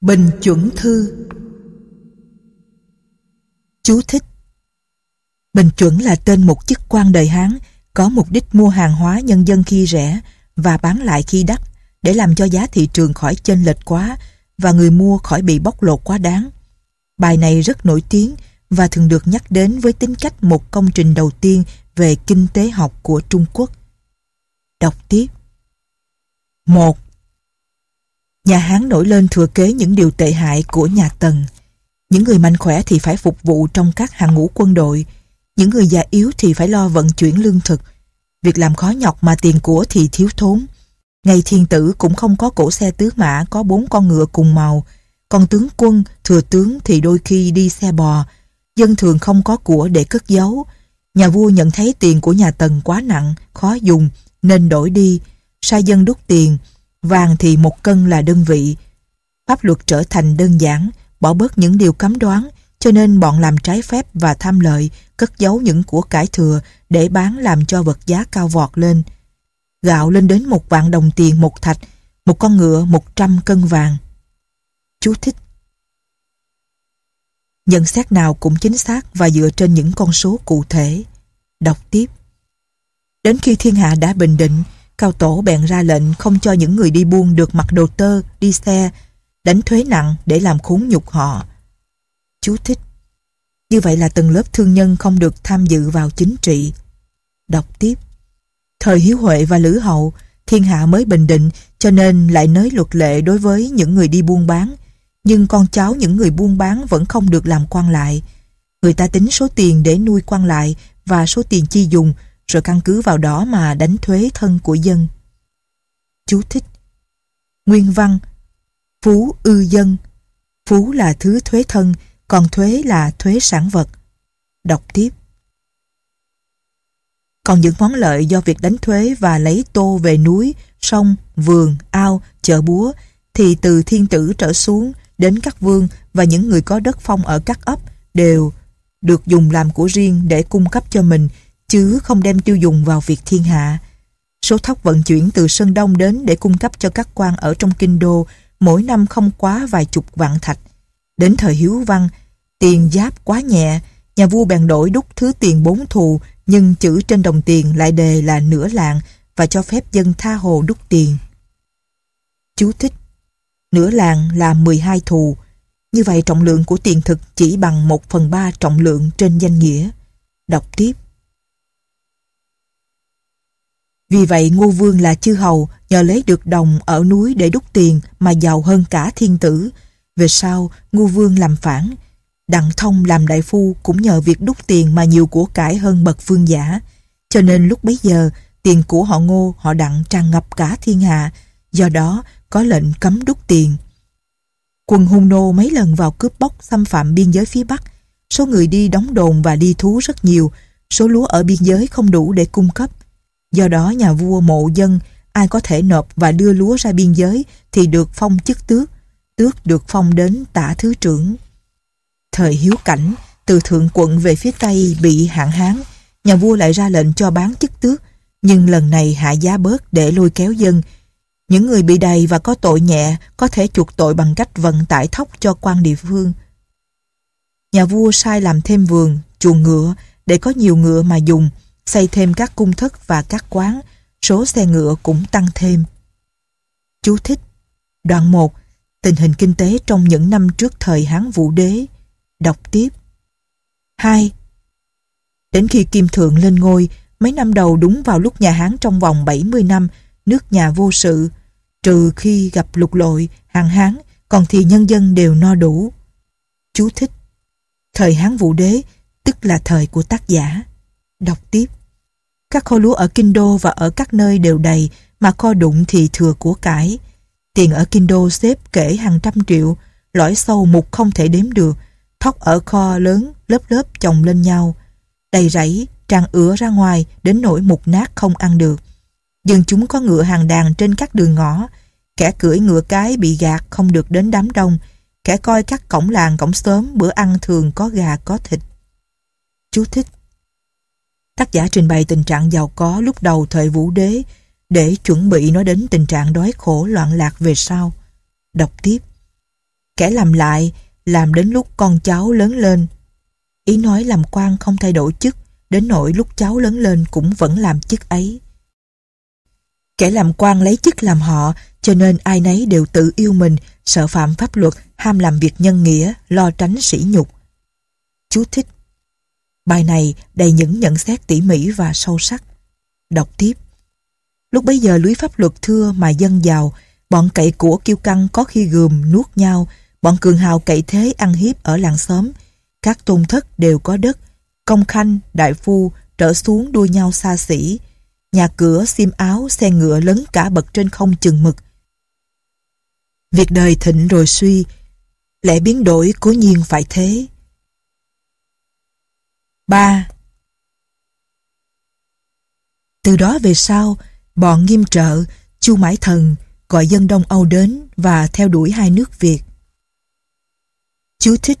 Bình chuẩn thư Chú thích Bình chuẩn là tên một chức quan đời Hán có mục đích mua hàng hóa nhân dân khi rẻ và bán lại khi đắt để làm cho giá thị trường khỏi chênh lệch quá và người mua khỏi bị bóc lột quá đáng. Bài này rất nổi tiếng và thường được nhắc đến với tính cách một công trình đầu tiên về kinh tế học của Trung Quốc. Đọc tiếp một nhà Hán nổi lên thừa kế những điều tệ hại của nhà Tần. Những người mạnh khỏe thì phải phục vụ trong các hàng ngũ quân đội, những người già yếu thì phải lo vận chuyển lương thực. Việc làm khó nhọc mà tiền của thì thiếu thốn. Ngày thiên tử cũng không có cỗ xe tứ mã có bốn con ngựa cùng màu, còn tướng quân, thừa tướng thì đôi khi đi xe bò, dân thường không có của để cất giấu. Nhà vua nhận thấy tiền của nhà Tần quá nặng, khó dùng, nên đổi đi, sai dân đúc tiền, vàng thì một cân là đơn vị. Pháp luật trở thành đơn giản, bỏ bớt những điều cấm đoán, cho nên bọn làm trái phép và tham lợi cất giấu những của cải thừa để bán làm cho vật giá cao vọt lên. Gạo lên đến một vạn đồng tiền một thạch, một con ngựa một trăm cân vàng. Chú thích Nhận xét nào cũng chính xác và dựa trên những con số cụ thể. Đọc tiếp Đến khi thiên hạ đã bình định, Cao Tổ bèn ra lệnh không cho những người đi buôn được mặc đồ tơ, đi xe, đánh thuế nặng để làm khốn nhục họ. Chú thích Như vậy là từng lớp thương nhân không được tham dự vào chính trị. Đọc tiếp Thời Hiếu Huệ và Lữ Hậu, thiên hạ mới bình định cho nên lại nới luật lệ đối với những người đi buôn bán. Nhưng con cháu những người buôn bán vẫn không được làm quan lại. Người ta tính số tiền để nuôi quan lại và số tiền chi dùng rồi căn cứ vào đó mà đánh thuế thân của dân. Chú thích Nguyên văn Phú ư dân Phú là thứ thuế thân, còn thuế là thuế sản vật. Đọc tiếp còn những món lợi do việc đánh thuế và lấy tô về núi, sông, vườn, ao, chợ búa thì từ thiên tử trở xuống đến các vương và những người có đất phong ở các ấp đều được dùng làm của riêng để cung cấp cho mình chứ không đem tiêu dùng vào việc thiên hạ. Số thóc vận chuyển từ Sơn Đông đến để cung cấp cho các quan ở trong kinh đô mỗi năm không quá vài chục vạn thạch. Đến thời Hiếu Văn, tiền giáp quá nhẹ, nhà vua bèn đổi đúc thứ tiền bốn thù nhưng chữ trên đồng tiền lại đề là nửa lạng và cho phép dân tha hồ đúc tiền. Chú thích Nửa lạng là 12 thù, như vậy trọng lượng của tiền thực chỉ bằng 1 phần 3 trọng lượng trên danh nghĩa. Đọc tiếp vì vậy Ngô Vương là chư hầu nhờ lấy được đồng ở núi để đúc tiền mà giàu hơn cả thiên tử. Về sau, Ngô Vương làm phản. Đặng Thông làm đại phu cũng nhờ việc đúc tiền mà nhiều của cải hơn bậc vương giả. Cho nên lúc bấy giờ, tiền của họ Ngô họ đặng tràn ngập cả thiên hạ. Do đó, có lệnh cấm đúc tiền. Quân Hung Nô mấy lần vào cướp bóc xâm phạm biên giới phía Bắc. Số người đi đóng đồn và đi thú rất nhiều. Số lúa ở biên giới không đủ để cung cấp Do đó nhà vua mộ dân, ai có thể nộp và đưa lúa ra biên giới thì được phong chức tước, tước được phong đến tả thứ trưởng. Thời hiếu cảnh, từ thượng quận về phía Tây bị hạn hán, nhà vua lại ra lệnh cho bán chức tước, nhưng lần này hạ giá bớt để lôi kéo dân. Những người bị đầy và có tội nhẹ có thể chuộc tội bằng cách vận tải thóc cho quan địa phương. Nhà vua sai làm thêm vườn, chuồng ngựa để có nhiều ngựa mà dùng, xây thêm các cung thất và các quán, số xe ngựa cũng tăng thêm. Chú thích Đoạn 1 Tình hình kinh tế trong những năm trước thời Hán Vũ Đế Đọc tiếp 2. Đến khi Kim Thượng lên ngôi, mấy năm đầu đúng vào lúc nhà Hán trong vòng 70 năm, nước nhà vô sự, trừ khi gặp lục lội, hàng Hán, còn thì nhân dân đều no đủ. Chú thích Thời Hán Vũ Đế, tức là thời của tác giả. Đọc tiếp các kho lúa ở Kinh Đô và ở các nơi đều đầy, mà kho đụng thì thừa của cải. Tiền ở Kinh Đô xếp kể hàng trăm triệu, lõi sâu mục không thể đếm được, thóc ở kho lớn lớp lớp chồng lên nhau. Đầy rẫy, tràn ứa ra ngoài đến nỗi mục nát không ăn được. Dân chúng có ngựa hàng đàn trên các đường ngõ, kẻ cưỡi ngựa cái bị gạt không được đến đám đông, kẻ coi các cổng làng cổng xóm bữa ăn thường có gà có thịt. Chú thích Tác giả trình bày tình trạng giàu có lúc đầu thời vũ đế để chuẩn bị nói đến tình trạng đói khổ loạn lạc về sau. Đọc tiếp. Kẻ làm lại, làm đến lúc con cháu lớn lên. Ý nói làm quan không thay đổi chức, đến nỗi lúc cháu lớn lên cũng vẫn làm chức ấy. Kẻ làm quan lấy chức làm họ, cho nên ai nấy đều tự yêu mình, sợ phạm pháp luật, ham làm việc nhân nghĩa, lo tránh sỉ nhục. Chú thích Bài này đầy những nhận xét tỉ mỉ và sâu sắc. Đọc tiếp. Lúc bấy giờ lưới pháp luật thưa mà dân giàu, bọn cậy của kiêu căng có khi gườm nuốt nhau, bọn cường hào cậy thế ăn hiếp ở làng xóm. Các tôn thất đều có đất, công khanh, đại phu trở xuống đua nhau xa xỉ. Nhà cửa, xiêm áo, xe ngựa lấn cả bậc trên không chừng mực. Việc đời thịnh rồi suy, lẽ biến đổi cố nhiên phải thế. 3 Từ đó về sau, bọn nghiêm trợ, Chu Mãi Thần gọi dân Đông Âu đến và theo đuổi hai nước Việt. Chú thích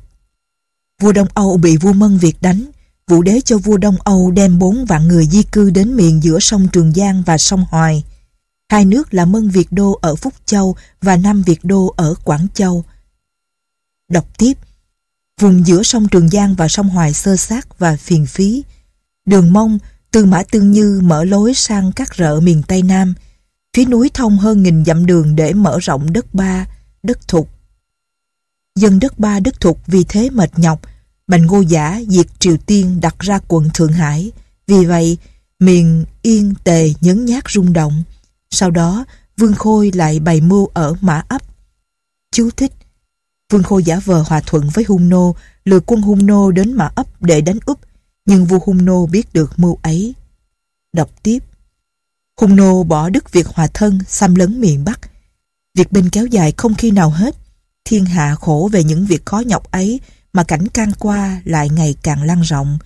Vua Đông Âu bị vua Mân Việt đánh, vũ đế cho vua Đông Âu đem bốn vạn người di cư đến miền giữa sông Trường Giang và sông Hoài. Hai nước là Mân Việt Đô ở Phúc Châu và Nam Việt Đô ở Quảng Châu. Đọc tiếp Vùng giữa sông Trường Giang và sông Hoài sơ sát và phiền phí. Đường mông, từ Mã Tương Như mở lối sang các rợ miền Tây Nam. Phía núi thông hơn nghìn dặm đường để mở rộng đất ba, đất thục. Dân đất ba đất thục vì thế mệt nhọc, Bành Ngô Giả diệt Triều Tiên đặt ra quận Thượng Hải. Vì vậy, miền Yên Tề nhấn nhát rung động. Sau đó, Vương Khôi lại bày mưu ở Mã Ấp. Chú thích Vương Khôi giả vờ hòa thuận với Hung Nô, lừa quân Hung Nô đến Mã Ấp để đánh Úp, nhưng vua Hung Nô biết được mưu ấy. Đọc tiếp. Hung Nô bỏ đức việc hòa thân, xâm lấn miền Bắc. Việc binh kéo dài không khi nào hết. Thiên hạ khổ về những việc khó nhọc ấy mà cảnh can qua lại ngày càng lan rộng.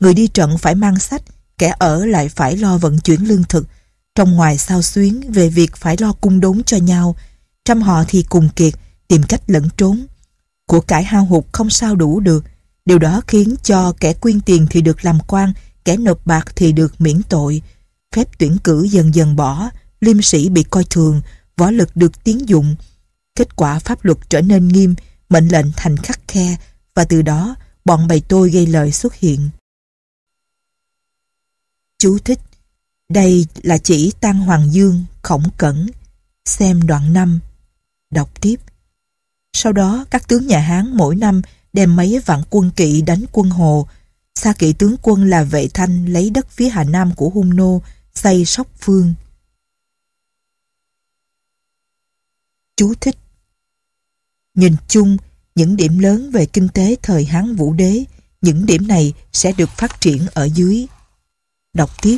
Người đi trận phải mang sách, kẻ ở lại phải lo vận chuyển lương thực. Trong ngoài sao xuyến về việc phải lo cung đốn cho nhau. Trăm họ thì cùng kiệt, tìm cách lẫn trốn. Của cải hao hụt không sao đủ được, điều đó khiến cho kẻ quyên tiền thì được làm quan, kẻ nộp bạc thì được miễn tội. Phép tuyển cử dần dần bỏ, liêm sĩ bị coi thường, võ lực được tiến dụng. Kết quả pháp luật trở nên nghiêm, mệnh lệnh thành khắc khe và từ đó bọn bầy tôi gây lời xuất hiện. Chú thích Đây là chỉ Tăng Hoàng Dương, Khổng Cẩn Xem đoạn 5 Đọc tiếp sau đó, các tướng nhà Hán mỗi năm đem mấy vạn quân kỵ đánh quân Hồ. Xa kỵ tướng quân là Vệ Thanh lấy đất phía Hà Nam của Hung Nô, xây Sóc Phương. Chú thích Nhìn chung, những điểm lớn về kinh tế thời Hán Vũ Đế, những điểm này sẽ được phát triển ở dưới. Đọc tiếp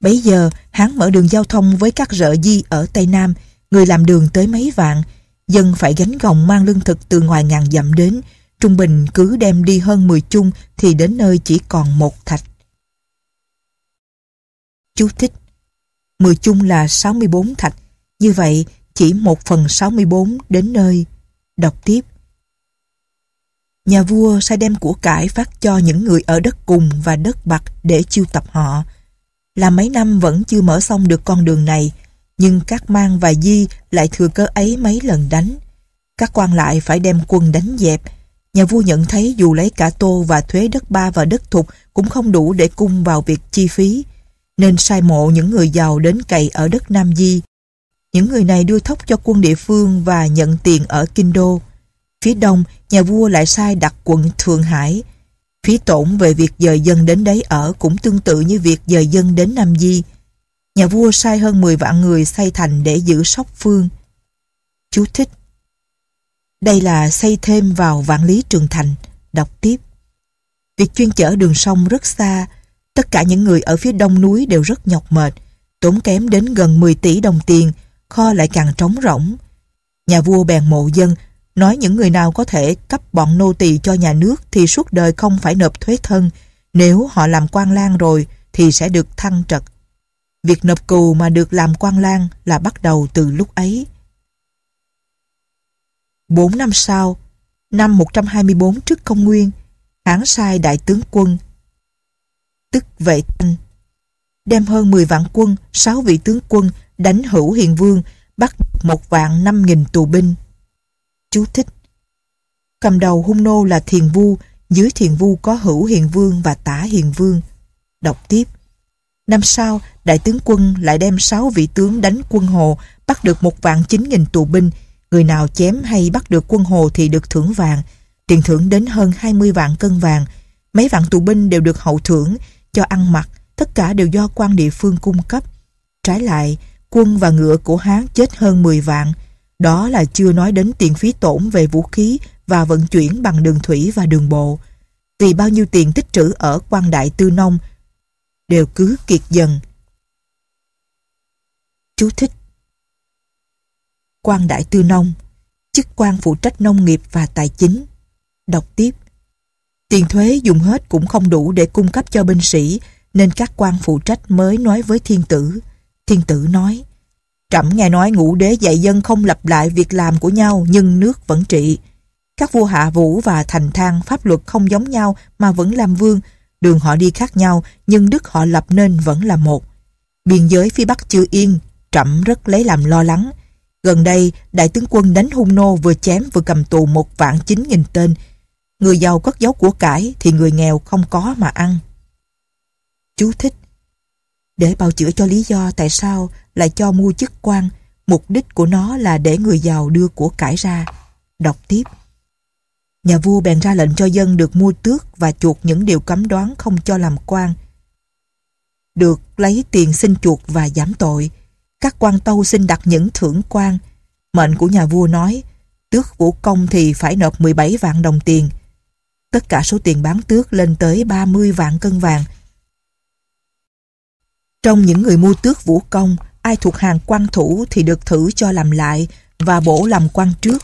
bây giờ, Hán mở đường giao thông với các rợ di ở Tây Nam, người làm đường tới mấy vạn, dân phải gánh gồng mang lương thực từ ngoài ngàn dặm đến, trung bình cứ đem đi hơn 10 chung thì đến nơi chỉ còn một thạch. Chú thích 10 chung là 64 thạch, như vậy chỉ 1 phần 64 đến nơi. Đọc tiếp Nhà vua sai đem của cải phát cho những người ở đất cùng và đất bạc để chiêu tập họ. Là mấy năm vẫn chưa mở xong được con đường này, nhưng các mang và di lại thừa cơ ấy mấy lần đánh. Các quan lại phải đem quân đánh dẹp. Nhà vua nhận thấy dù lấy cả tô và thuế đất ba và đất thục cũng không đủ để cung vào việc chi phí, nên sai mộ những người giàu đến cày ở đất Nam Di. Những người này đưa thóc cho quân địa phương và nhận tiền ở Kinh Đô. Phía đông, nhà vua lại sai đặt quận Thượng Hải. Phí tổn về việc dời dân đến đấy ở cũng tương tự như việc dời dân đến Nam Di nhà vua sai hơn 10 vạn người xây thành để giữ sóc phương. Chú thích Đây là xây thêm vào vạn lý trường thành, đọc tiếp. Việc chuyên chở đường sông rất xa, tất cả những người ở phía đông núi đều rất nhọc mệt, tốn kém đến gần 10 tỷ đồng tiền, kho lại càng trống rỗng. Nhà vua bèn mộ dân, nói những người nào có thể cấp bọn nô tỳ cho nhà nước thì suốt đời không phải nộp thuế thân, nếu họ làm quan lang rồi thì sẽ được thăng trật Việc nộp cù mà được làm quan lang là bắt đầu từ lúc ấy. Bốn năm sau, năm 124 trước công nguyên, hãng sai đại tướng quân, tức vệ thanh, đem hơn 10 vạn quân, 6 vị tướng quân đánh hữu hiền vương, bắt một vạn 5.000 tù binh. Chú thích Cầm đầu hung nô là thiền vu, dưới thiền vu có hữu hiền vương và tả hiền vương. Đọc tiếp Năm sau, đại tướng quân lại đem 6 vị tướng đánh quân Hồ, bắt được một vạn 9.000 tù binh. Người nào chém hay bắt được quân Hồ thì được thưởng vàng. Tiền thưởng đến hơn 20 vạn cân vàng. Mấy vạn tù binh đều được hậu thưởng, cho ăn mặc, tất cả đều do quan địa phương cung cấp. Trái lại, quân và ngựa của Hán chết hơn 10 vạn. Đó là chưa nói đến tiền phí tổn về vũ khí và vận chuyển bằng đường thủy và đường bộ. Vì bao nhiêu tiền tích trữ ở quan đại tư nông, đều cứ kiệt dần. Chú thích quan đại tư nông, chức quan phụ trách nông nghiệp và tài chính. Đọc tiếp. Tiền thuế dùng hết cũng không đủ để cung cấp cho binh sĩ, nên các quan phụ trách mới nói với thiên tử. Thiên tử nói, Trẫm nghe nói ngũ đế dạy dân không lặp lại việc làm của nhau nhưng nước vẫn trị. Các vua hạ vũ và thành thang pháp luật không giống nhau mà vẫn làm vương, đường họ đi khác nhau nhưng đức họ lập nên vẫn là một. Biên giới phía Bắc chưa yên, trẫm rất lấy làm lo lắng. Gần đây, đại tướng quân đánh hung nô vừa chém vừa cầm tù một vạn chín nghìn tên. Người giàu cất giấu của cải thì người nghèo không có mà ăn. Chú thích Để bào chữa cho lý do tại sao lại cho mua chức quan, mục đích của nó là để người giàu đưa của cải ra. Đọc tiếp Nhà vua bèn ra lệnh cho dân được mua tước và chuộc những điều cấm đoán không cho làm quan. Được lấy tiền xin chuộc và giảm tội. Các quan tâu xin đặt những thưởng quan. Mệnh của nhà vua nói, tước vũ công thì phải nộp 17 vạn đồng tiền. Tất cả số tiền bán tước lên tới 30 vạn cân vàng. Trong những người mua tước vũ công, ai thuộc hàng quan thủ thì được thử cho làm lại và bổ làm quan trước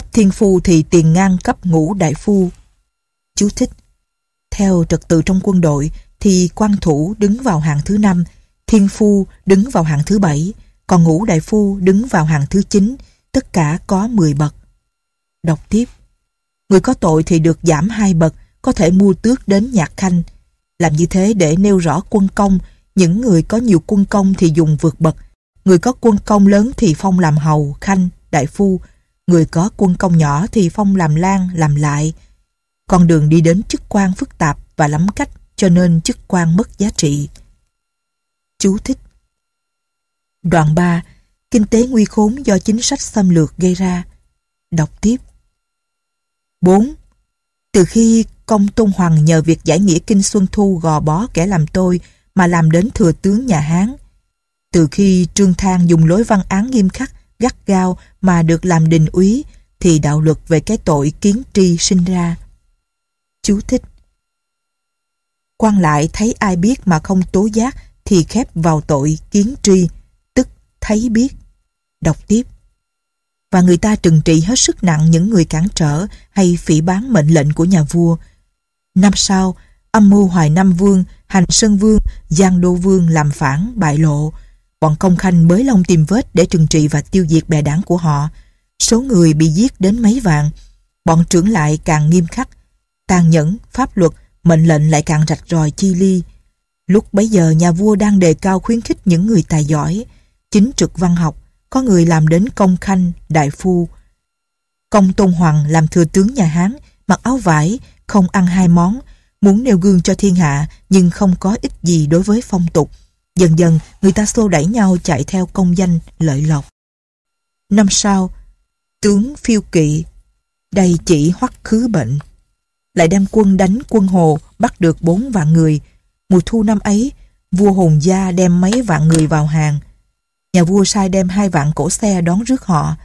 cấp thiên phu thì tiền ngang cấp ngũ đại phu. Chú thích Theo trật tự trong quân đội thì quan thủ đứng vào hạng thứ năm, thiên phu đứng vào hạng thứ bảy, còn ngũ đại phu đứng vào hạng thứ chín, tất cả có 10 bậc. Đọc tiếp Người có tội thì được giảm hai bậc, có thể mua tước đến nhạc khanh. Làm như thế để nêu rõ quân công, những người có nhiều quân công thì dùng vượt bậc, người có quân công lớn thì phong làm hầu, khanh, đại phu, người có quân công nhỏ thì phong làm lan làm lại con đường đi đến chức quan phức tạp và lắm cách cho nên chức quan mất giá trị chú thích đoạn 3 kinh tế nguy khốn do chính sách xâm lược gây ra đọc tiếp 4 từ khi công tôn hoàng nhờ việc giải nghĩa kinh xuân thu gò bó kẻ làm tôi mà làm đến thừa tướng nhà hán từ khi trương thang dùng lối văn án nghiêm khắc gắt gao mà được làm đình úy thì đạo luật về cái tội kiến tri sinh ra. Chú thích quan lại thấy ai biết mà không tố giác thì khép vào tội kiến tri, tức thấy biết. Đọc tiếp. Và người ta trừng trị hết sức nặng những người cản trở hay phỉ bán mệnh lệnh của nhà vua. Năm sau, âm mưu Hoài Nam Vương, Hành Sơn Vương, Giang Đô Vương làm phản, bại lộ, bọn công khanh bới lông tìm vết để trừng trị và tiêu diệt bè đảng của họ. Số người bị giết đến mấy vạn, bọn trưởng lại càng nghiêm khắc, tàn nhẫn, pháp luật, mệnh lệnh lại càng rạch ròi chi ly. Lúc bấy giờ nhà vua đang đề cao khuyến khích những người tài giỏi, chính trực văn học, có người làm đến công khanh, đại phu. Công Tôn Hoàng làm thừa tướng nhà Hán, mặc áo vải, không ăn hai món, muốn nêu gương cho thiên hạ nhưng không có ích gì đối với phong tục. Dần dần, người ta xô đẩy nhau chạy theo công danh lợi lộc. Năm sau, tướng phiêu kỵ, đầy chỉ hoắc khứ bệnh. Lại đem quân đánh quân hồ, bắt được bốn vạn người. Mùa thu năm ấy, vua Hồn Gia đem mấy vạn người vào hàng. Nhà vua sai đem hai vạn cổ xe đón rước họ.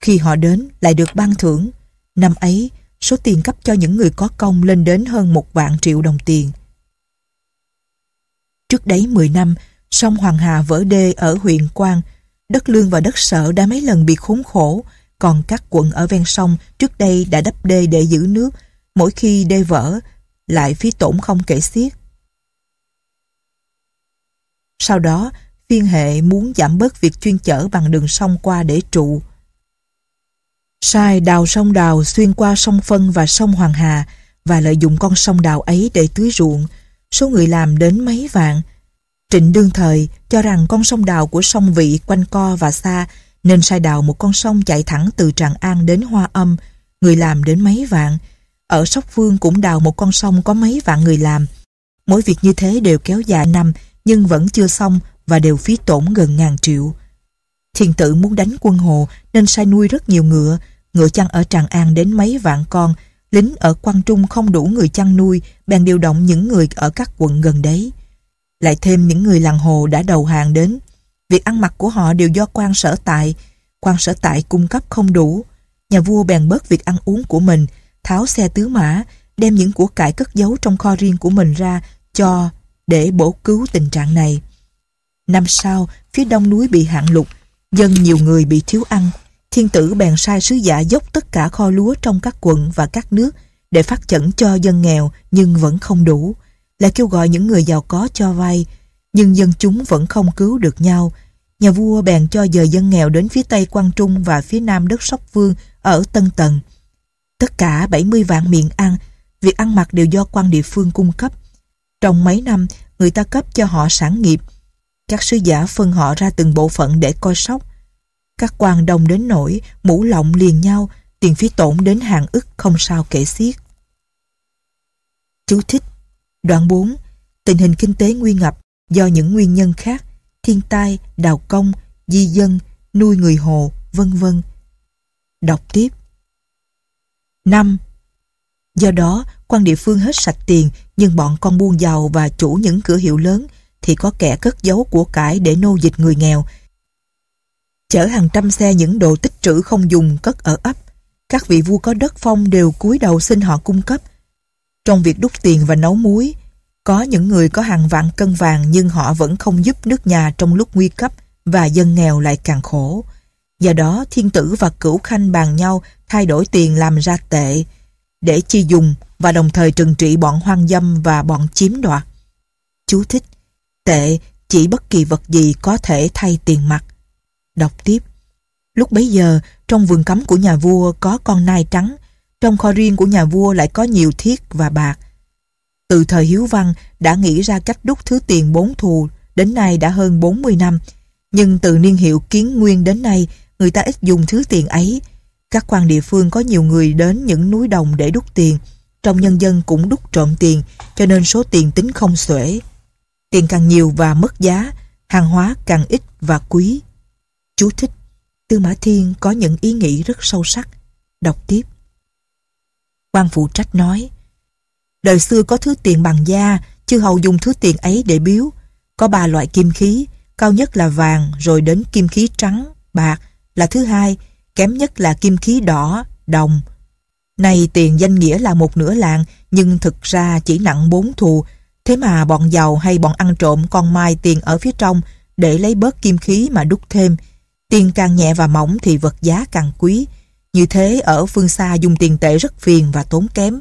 Khi họ đến, lại được ban thưởng. Năm ấy, số tiền cấp cho những người có công lên đến hơn một vạn triệu đồng tiền. Trước đấy 10 năm, sông Hoàng Hà vỡ đê ở huyện Quang, đất lương và đất sở đã mấy lần bị khốn khổ, còn các quận ở ven sông trước đây đã đắp đê để giữ nước, mỗi khi đê vỡ, lại phí tổn không kể xiết. Sau đó, phiên hệ muốn giảm bớt việc chuyên chở bằng đường sông qua để trụ. Sai đào sông đào xuyên qua sông Phân và sông Hoàng Hà và lợi dụng con sông đào ấy để tưới ruộng, số người làm đến mấy vạn. Trịnh đương thời cho rằng con sông đào của sông Vị quanh co và xa nên sai đào một con sông chạy thẳng từ Tràng An đến Hoa Âm, người làm đến mấy vạn. Ở Sóc Phương cũng đào một con sông có mấy vạn người làm. Mỗi việc như thế đều kéo dài năm nhưng vẫn chưa xong và đều phí tổn gần ngàn triệu. Thiền tử muốn đánh quân hồ nên sai nuôi rất nhiều ngựa, ngựa chăn ở Tràng An đến mấy vạn con lính ở quan Trung không đủ người chăn nuôi, bèn điều động những người ở các quận gần đấy. Lại thêm những người làng hồ đã đầu hàng đến. Việc ăn mặc của họ đều do quan sở tại, quan sở tại cung cấp không đủ. Nhà vua bèn bớt việc ăn uống của mình, tháo xe tứ mã, đem những của cải cất giấu trong kho riêng của mình ra cho để bổ cứu tình trạng này. Năm sau, phía đông núi bị hạn lụt, dân nhiều người bị thiếu ăn, thiên tử bèn sai sứ giả dốc tất cả kho lúa trong các quận và các nước để phát chẩn cho dân nghèo nhưng vẫn không đủ, là kêu gọi những người giàu có cho vay, nhưng dân chúng vẫn không cứu được nhau. Nhà vua bèn cho dời dân nghèo đến phía tây Quang Trung và phía nam đất Sóc Vương ở Tân Tần. Tất cả 70 vạn miệng ăn, việc ăn mặc đều do quan địa phương cung cấp. Trong mấy năm, người ta cấp cho họ sản nghiệp. Các sứ giả phân họ ra từng bộ phận để coi sóc. Các quan đông đến nỗi mũ lọng liền nhau, tiền phí tổn đến hàng ức không sao kể xiết. Chú thích Đoạn 4 Tình hình kinh tế nguy ngập do những nguyên nhân khác thiên tai, đào công, di dân, nuôi người hồ, vân vân. Đọc tiếp năm Do đó, quan địa phương hết sạch tiền nhưng bọn con buôn giàu và chủ những cửa hiệu lớn thì có kẻ cất giấu của cải để nô dịch người nghèo chở hàng trăm xe những đồ tích trữ không dùng cất ở ấp. Các vị vua có đất phong đều cúi đầu xin họ cung cấp. Trong việc đúc tiền và nấu muối, có những người có hàng vạn cân vàng nhưng họ vẫn không giúp nước nhà trong lúc nguy cấp và dân nghèo lại càng khổ. Do đó, thiên tử và cửu khanh bàn nhau thay đổi tiền làm ra tệ để chi dùng và đồng thời trừng trị bọn hoang dâm và bọn chiếm đoạt. Chú thích Tệ chỉ bất kỳ vật gì có thể thay tiền mặt đọc tiếp. Lúc bấy giờ, trong vườn cấm của nhà vua có con nai trắng, trong kho riêng của nhà vua lại có nhiều thiết và bạc. Từ thời Hiếu Văn đã nghĩ ra cách đúc thứ tiền bốn thù, đến nay đã hơn 40 năm. Nhưng từ niên hiệu kiến nguyên đến nay, người ta ít dùng thứ tiền ấy. Các quan địa phương có nhiều người đến những núi đồng để đúc tiền. Trong nhân dân cũng đúc trộm tiền, cho nên số tiền tính không xuể. Tiền càng nhiều và mất giá, hàng hóa càng ít và quý. Chú thích. Tư Mã Thiên có những ý nghĩ rất sâu sắc. Đọc tiếp. quan phụ trách nói. Đời xưa có thứ tiền bằng da, chư hầu dùng thứ tiền ấy để biếu. Có ba loại kim khí, cao nhất là vàng, rồi đến kim khí trắng, bạc là thứ hai, kém nhất là kim khí đỏ, đồng. Này tiền danh nghĩa là một nửa lạng, nhưng thực ra chỉ nặng bốn thù. Thế mà bọn giàu hay bọn ăn trộm còn mai tiền ở phía trong để lấy bớt kim khí mà đúc thêm. Tiền càng nhẹ và mỏng thì vật giá càng quý. Như thế ở phương xa dùng tiền tệ rất phiền và tốn kém.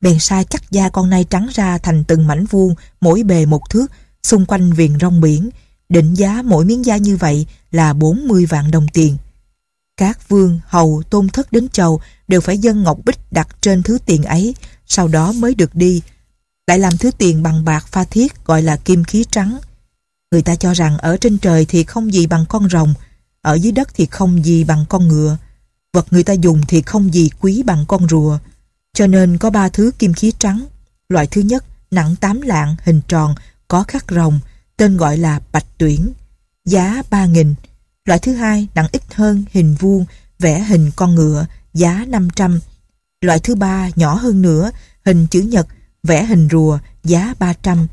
Bèn sai cắt da con nai trắng ra thành từng mảnh vuông, mỗi bề một thước, xung quanh viền rong biển. Định giá mỗi miếng da như vậy là 40 vạn đồng tiền. Các vương, hầu, tôn thất đến chầu đều phải dâng ngọc bích đặt trên thứ tiền ấy, sau đó mới được đi. Lại làm thứ tiền bằng bạc pha thiết gọi là kim khí trắng. Người ta cho rằng ở trên trời thì không gì bằng con rồng, ở dưới đất thì không gì bằng con ngựa, vật người ta dùng thì không gì quý bằng con rùa. Cho nên có ba thứ kim khí trắng. Loại thứ nhất, nặng tám lạng, hình tròn, có khắc rồng, tên gọi là bạch tuyển, giá ba nghìn Loại thứ hai, nặng ít hơn, hình vuông, vẽ hình con ngựa, giá 500. Loại thứ ba, nhỏ hơn nữa, hình chữ nhật, vẽ hình rùa, giá 300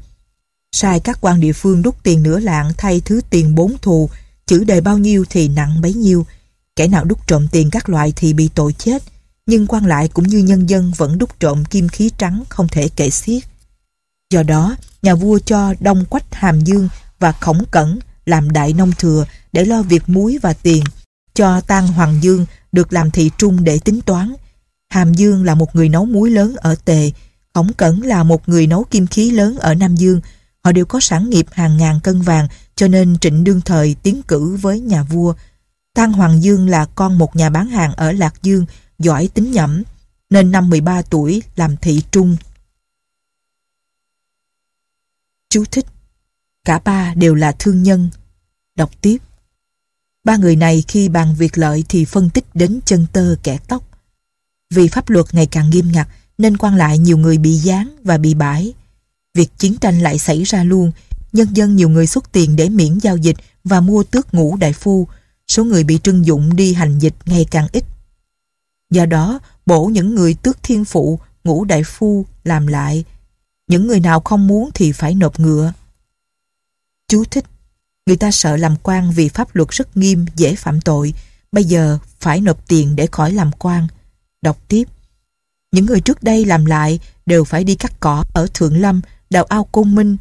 sai các quan địa phương đút tiền nửa lạng thay thứ tiền bốn thù, chữ đề bao nhiêu thì nặng bấy nhiêu. Kẻ nào đút trộm tiền các loại thì bị tội chết, nhưng quan lại cũng như nhân dân vẫn đút trộm kim khí trắng không thể kể xiết. Do đó, nhà vua cho Đông Quách Hàm Dương và Khổng Cẩn làm đại nông thừa để lo việc muối và tiền, cho Tan Hoàng Dương được làm thị trung để tính toán. Hàm Dương là một người nấu muối lớn ở Tề, Khổng Cẩn là một người nấu kim khí lớn ở Nam Dương, họ đều có sản nghiệp hàng ngàn cân vàng cho nên Trịnh Đương Thời tiến cử với nhà vua. Tăng Hoàng Dương là con một nhà bán hàng ở Lạc Dương, giỏi tính nhẩm, nên năm 13 tuổi làm thị trung. Chú thích Cả ba đều là thương nhân. Đọc tiếp Ba người này khi bàn việc lợi thì phân tích đến chân tơ kẻ tóc. Vì pháp luật ngày càng nghiêm ngặt nên quan lại nhiều người bị gián và bị bãi Việc chiến tranh lại xảy ra luôn. Nhân dân nhiều người xuất tiền để miễn giao dịch và mua tước ngũ đại phu. Số người bị trưng dụng đi hành dịch ngày càng ít. Do đó, bổ những người tước thiên phụ, ngũ đại phu làm lại. Những người nào không muốn thì phải nộp ngựa. Chú thích Người ta sợ làm quan vì pháp luật rất nghiêm, dễ phạm tội. Bây giờ phải nộp tiền để khỏi làm quan. Đọc tiếp. Những người trước đây làm lại đều phải đi cắt cỏ ở Thượng Lâm đào ao công Minh.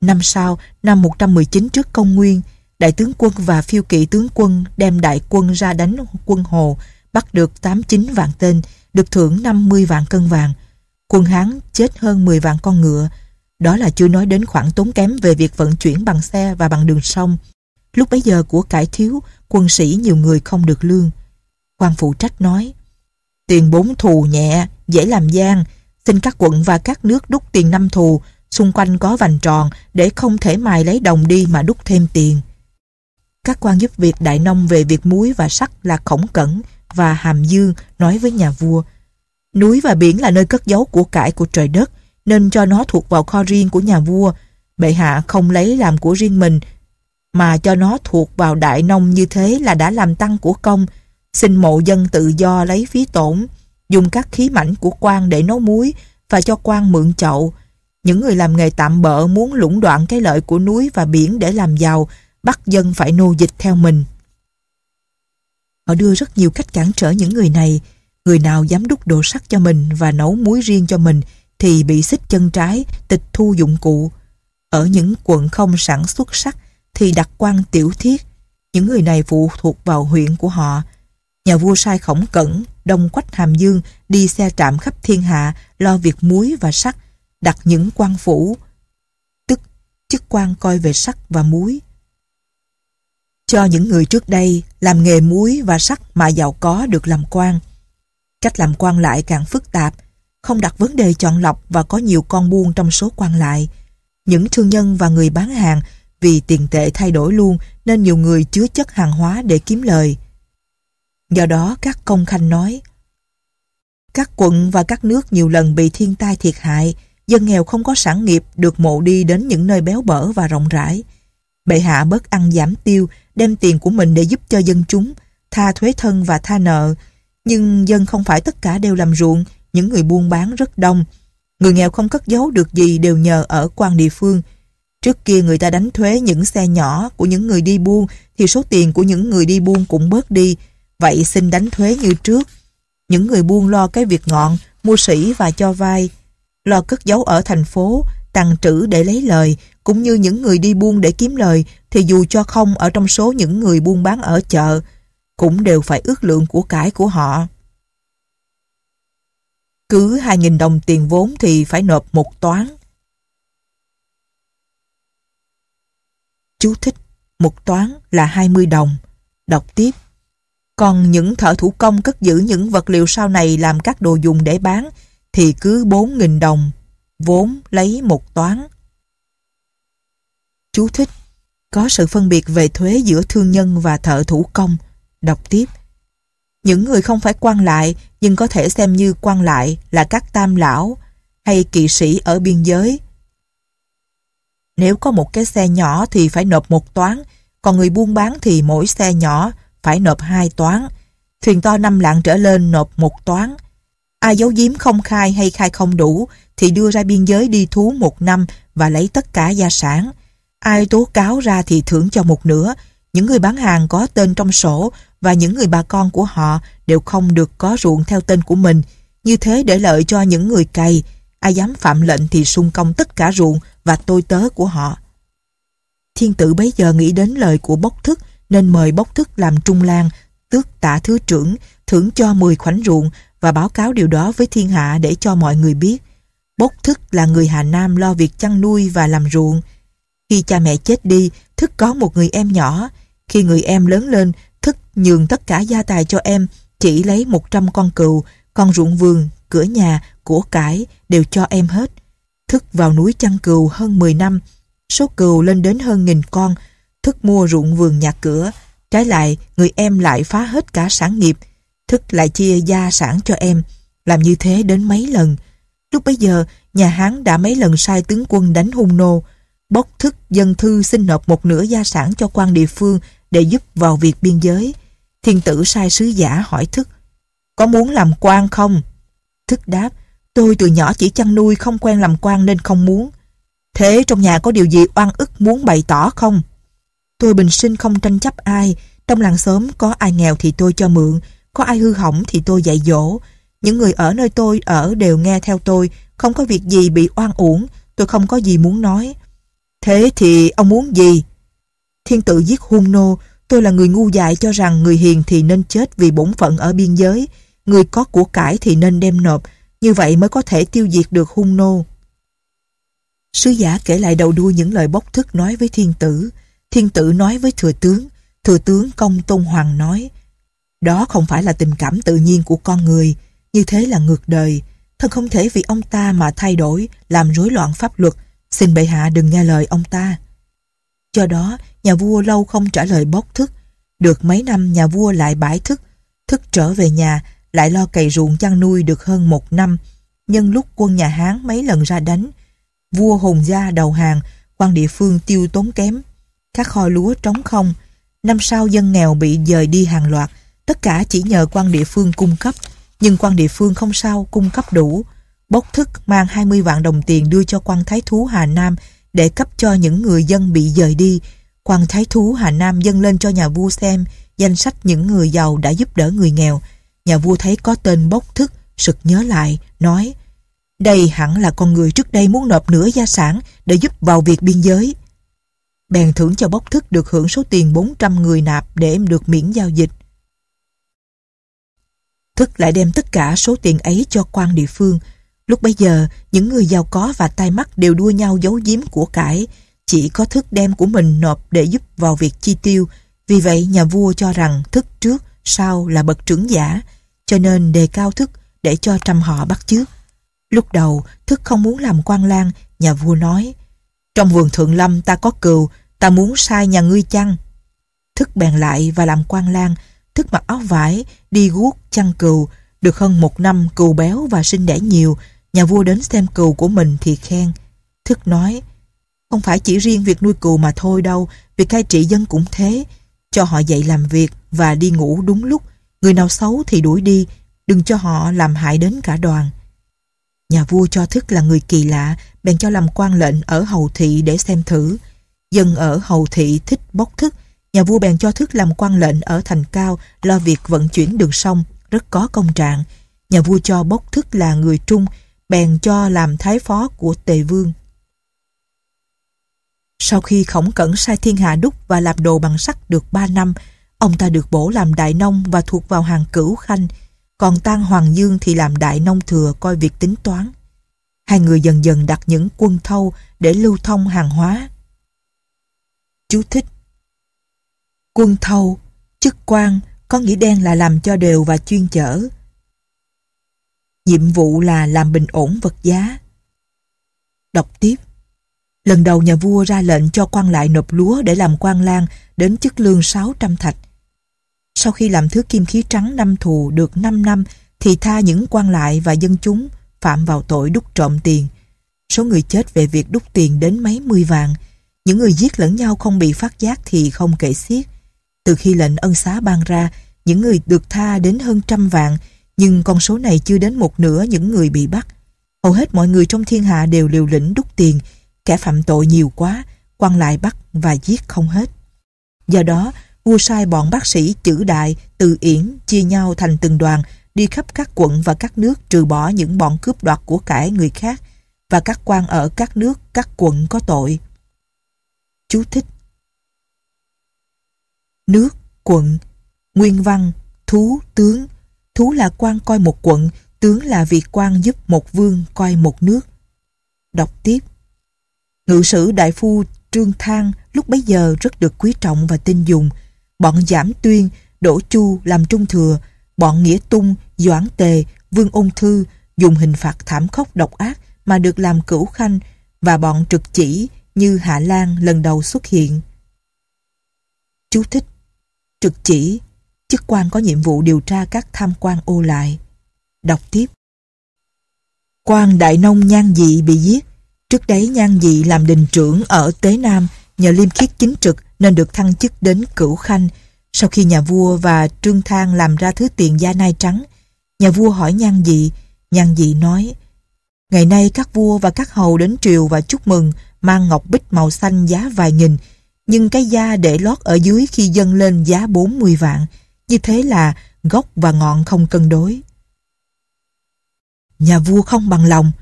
Năm sau, năm 119 trước công nguyên, đại tướng quân và phiêu kỵ tướng quân đem đại quân ra đánh quân Hồ, bắt được 89 vạn tên, được thưởng 50 vạn cân vàng. Quân Hán chết hơn 10 vạn con ngựa. Đó là chưa nói đến khoản tốn kém về việc vận chuyển bằng xe và bằng đường sông. Lúc bấy giờ của cải thiếu, quân sĩ nhiều người không được lương. quan phụ trách nói, tiền bốn thù nhẹ, dễ làm gian, xin các quận và các nước đúc tiền năm thù, xung quanh có vành tròn để không thể mài lấy đồng đi mà đúc thêm tiền. Các quan giúp việc đại nông về việc muối và sắt là Khổng Cẩn và Hàm Dương nói với nhà vua. Núi và biển là nơi cất giấu của cải của trời đất, nên cho nó thuộc vào kho riêng của nhà vua. Bệ hạ không lấy làm của riêng mình, mà cho nó thuộc vào đại nông như thế là đã làm tăng của công. Xin mộ dân tự do lấy phí tổn, dùng các khí mảnh của quan để nấu muối và cho quan mượn chậu. Những người làm nghề tạm bợ muốn lũng đoạn cái lợi của núi và biển để làm giàu, bắt dân phải nô dịch theo mình. Họ đưa rất nhiều cách cản trở những người này. Người nào dám đúc đồ sắt cho mình và nấu muối riêng cho mình thì bị xích chân trái, tịch thu dụng cụ. Ở những quận không sản xuất sắt thì đặt quan tiểu thiết. Những người này phụ thuộc vào huyện của họ, nhà vua sai khổng cẩn, đông quách hàm dương, đi xe trạm khắp thiên hạ, lo việc muối và sắt, đặt những quan phủ, tức chức quan coi về sắt và muối. Cho những người trước đây làm nghề muối và sắt mà giàu có được làm quan. Cách làm quan lại càng phức tạp, không đặt vấn đề chọn lọc và có nhiều con buôn trong số quan lại. Những thương nhân và người bán hàng vì tiền tệ thay đổi luôn nên nhiều người chứa chất hàng hóa để kiếm lời. Do đó các công khanh nói Các quận và các nước nhiều lần bị thiên tai thiệt hại dân nghèo không có sản nghiệp được mộ đi đến những nơi béo bở và rộng rãi. Bệ hạ bớt ăn giảm tiêu, đem tiền của mình để giúp cho dân chúng, tha thuế thân và tha nợ. Nhưng dân không phải tất cả đều làm ruộng, những người buôn bán rất đông. Người nghèo không cất giấu được gì đều nhờ ở quan địa phương. Trước kia người ta đánh thuế những xe nhỏ của những người đi buôn thì số tiền của những người đi buôn cũng bớt đi. Vậy xin đánh thuế như trước. Những người buôn lo cái việc ngọn, mua sỉ và cho vay, lo cất giấu ở thành phố, tàng trữ để lấy lời, cũng như những người đi buôn để kiếm lời, thì dù cho không ở trong số những người buôn bán ở chợ, cũng đều phải ước lượng của cải của họ. Cứ 2.000 đồng tiền vốn thì phải nộp một toán. Chú thích, một toán là 20 đồng. Đọc tiếp. Còn những thợ thủ công cất giữ những vật liệu sau này làm các đồ dùng để bán thì cứ 4.000 đồng, vốn lấy một toán. Chú thích Có sự phân biệt về thuế giữa thương nhân và thợ thủ công. Đọc tiếp Những người không phải quan lại nhưng có thể xem như quan lại là các tam lão hay kỵ sĩ ở biên giới. Nếu có một cái xe nhỏ thì phải nộp một toán, còn người buôn bán thì mỗi xe nhỏ phải nộp hai toán, thuyền to năm lạng trở lên nộp một toán. Ai giấu giếm không khai hay khai không đủ thì đưa ra biên giới đi thú một năm và lấy tất cả gia sản. Ai tố cáo ra thì thưởng cho một nửa, những người bán hàng có tên trong sổ và những người bà con của họ đều không được có ruộng theo tên của mình. Như thế để lợi cho những người cày, ai dám phạm lệnh thì sung công tất cả ruộng và tôi tớ của họ. Thiên tử bấy giờ nghĩ đến lời của bốc thức nên mời bốc thức làm trung lang tước tả thứ trưởng, thưởng cho 10 khoảnh ruộng và báo cáo điều đó với thiên hạ để cho mọi người biết. Bốc thức là người Hà Nam lo việc chăn nuôi và làm ruộng. Khi cha mẹ chết đi, thức có một người em nhỏ. Khi người em lớn lên, thức nhường tất cả gia tài cho em, chỉ lấy 100 con cừu, con ruộng vườn, cửa nhà, của cải đều cho em hết. Thức vào núi chăn cừu hơn 10 năm, số cừu lên đến hơn nghìn con, thức mua ruộng vườn nhà cửa. Trái lại, người em lại phá hết cả sản nghiệp, thức lại chia gia sản cho em. Làm như thế đến mấy lần. Lúc bấy giờ, nhà Hán đã mấy lần sai tướng quân đánh hung nô, bốc thức dân thư xin nộp một nửa gia sản cho quan địa phương để giúp vào việc biên giới. Thiên tử sai sứ giả hỏi thức, có muốn làm quan không? Thức đáp, tôi từ nhỏ chỉ chăn nuôi không quen làm quan nên không muốn. Thế trong nhà có điều gì oan ức muốn bày tỏ không? Tôi bình sinh không tranh chấp ai, trong làng xóm có ai nghèo thì tôi cho mượn, có ai hư hỏng thì tôi dạy dỗ. Những người ở nơi tôi ở đều nghe theo tôi, không có việc gì bị oan uổng, tôi không có gì muốn nói. Thế thì ông muốn gì? Thiên tự giết hung nô, tôi là người ngu dại cho rằng người hiền thì nên chết vì bổn phận ở biên giới, người có của cải thì nên đem nộp, như vậy mới có thể tiêu diệt được hung nô. Sứ giả kể lại đầu đuôi những lời bốc thức nói với thiên tử. Thiên tử nói với thừa tướng, thừa tướng công tôn hoàng nói, đó không phải là tình cảm tự nhiên của con người, như thế là ngược đời. Thần không thể vì ông ta mà thay đổi, làm rối loạn pháp luật, xin bệ hạ đừng nghe lời ông ta. Do đó, nhà vua lâu không trả lời bốc thức. Được mấy năm nhà vua lại bãi thức, thức trở về nhà, lại lo cày ruộng chăn nuôi được hơn một năm. Nhân lúc quân nhà Hán mấy lần ra đánh, vua hùng gia đầu hàng, quan địa phương tiêu tốn kém, các kho lúa trống không. Năm sau dân nghèo bị dời đi hàng loạt, tất cả chỉ nhờ quan địa phương cung cấp. Nhưng quan địa phương không sao cung cấp đủ. Bốc thức mang 20 vạn đồng tiền đưa cho quan thái thú Hà Nam để cấp cho những người dân bị dời đi. Quan thái thú Hà Nam dâng lên cho nhà vua xem danh sách những người giàu đã giúp đỡ người nghèo. Nhà vua thấy có tên bốc thức, sực nhớ lại, nói Đây hẳn là con người trước đây muốn nộp nửa gia sản để giúp vào việc biên giới bèn thưởng cho bốc thức được hưởng số tiền 400 người nạp để em được miễn giao dịch. Thức lại đem tất cả số tiền ấy cho quan địa phương. Lúc bấy giờ, những người giàu có và tai mắt đều đua nhau giấu giếm của cải. Chỉ có Thức đem của mình nộp để giúp vào việc chi tiêu. Vì vậy, nhà vua cho rằng Thức trước, sau là bậc trưởng giả. Cho nên đề cao Thức để cho trăm họ bắt chước. Lúc đầu, Thức không muốn làm quan lang, nhà vua nói. Trong vườn Thượng Lâm ta có cừu, ta muốn sai nhà ngươi chăng? Thức bèn lại và làm quan lang, thức mặc áo vải, đi guốc chăn cừu, được hơn một năm cừu béo và sinh đẻ nhiều, nhà vua đến xem cừu của mình thì khen. Thức nói, không phải chỉ riêng việc nuôi cừu mà thôi đâu, việc cai trị dân cũng thế. Cho họ dậy làm việc và đi ngủ đúng lúc, người nào xấu thì đuổi đi, đừng cho họ làm hại đến cả đoàn. Nhà vua cho thức là người kỳ lạ, bèn cho làm quan lệnh ở hầu thị để xem thử. Dân ở hầu thị thích bốc thức, nhà vua bèn cho thức làm quan lệnh ở thành cao lo việc vận chuyển đường sông, rất có công trạng. Nhà vua cho bốc thức là người Trung, bèn cho làm thái phó của tề vương. Sau khi khổng cẩn sai thiên hạ đúc và làm đồ bằng sắt được ba năm, ông ta được bổ làm đại nông và thuộc vào hàng cửu khanh, còn Tang Hoàng Dương thì làm đại nông thừa coi việc tính toán. Hai người dần dần đặt những quân thâu để lưu thông hàng hóa. Chú thích Quân thâu, chức quan có nghĩa đen là làm cho đều và chuyên chở. Nhiệm vụ là làm bình ổn vật giá. Đọc tiếp Lần đầu nhà vua ra lệnh cho quan lại nộp lúa để làm quan lang đến chức lương 600 thạch. Sau khi làm thứ kim khí trắng năm thù được 5 năm thì tha những quan lại và dân chúng phạm vào tội đúc trộm tiền. Số người chết về việc đúc tiền đến mấy mươi vàng, những người giết lẫn nhau không bị phát giác thì không kể xiết. Từ khi lệnh ân xá ban ra, những người được tha đến hơn trăm vạn, nhưng con số này chưa đến một nửa những người bị bắt. Hầu hết mọi người trong thiên hạ đều liều lĩnh đúc tiền, kẻ phạm tội nhiều quá, quan lại bắt và giết không hết. Do đó, vua sai bọn bác sĩ chữ đại, từ yển chia nhau thành từng đoàn, đi khắp các quận và các nước trừ bỏ những bọn cướp đoạt của cải người khác và các quan ở các nước, các quận có tội. Chú thích Nước, quận Nguyên văn, thú, tướng Thú là quan coi một quận Tướng là việc quan giúp một vương coi một nước Đọc tiếp Ngự sử đại phu Trương Thang lúc bấy giờ rất được quý trọng và tin dùng. Bọn Giảm Tuyên, Đỗ Chu làm trung thừa, bọn Nghĩa Tung, Doãn Tề, Vương Ung Thư dùng hình phạt thảm khốc độc ác mà được làm cửu khanh và bọn Trực Chỉ, như Hạ Lan lần đầu xuất hiện. Chú thích Trực chỉ Chức quan có nhiệm vụ điều tra các tham quan ô lại. Đọc tiếp quan đại nông Nhan Dị bị giết. Trước đấy Nhan Dị làm đình trưởng ở Tế Nam nhờ liêm khiết chính trực nên được thăng chức đến cửu khanh. Sau khi nhà vua và Trương Thang làm ra thứ tiền da nai trắng, nhà vua hỏi Nhan Dị, Nhan Dị nói Ngày nay các vua và các hầu đến triều và chúc mừng mang ngọc bích màu xanh giá vài nghìn, nhưng cái da để lót ở dưới khi dâng lên giá 40 vạn. Như thế là gốc và ngọn không cân đối. Nhà vua không bằng lòng,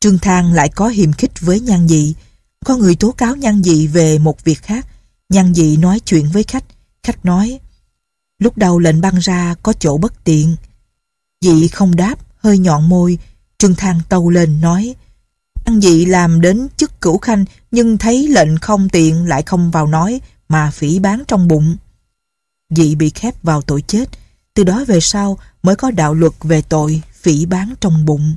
Trương Thang lại có hiềm khích với nhan dị. Có người tố cáo nhan dị về một việc khác. Nhan dị nói chuyện với khách, khách nói Lúc đầu lệnh băng ra có chỗ bất tiện. Dị không đáp, hơi nhọn môi, Trương Thang tâu lên nói Ăn dị làm đến chức cửu khanh nhưng thấy lệnh không tiện lại không vào nói mà phỉ bán trong bụng. Dị bị khép vào tội chết, từ đó về sau mới có đạo luật về tội phỉ bán trong bụng.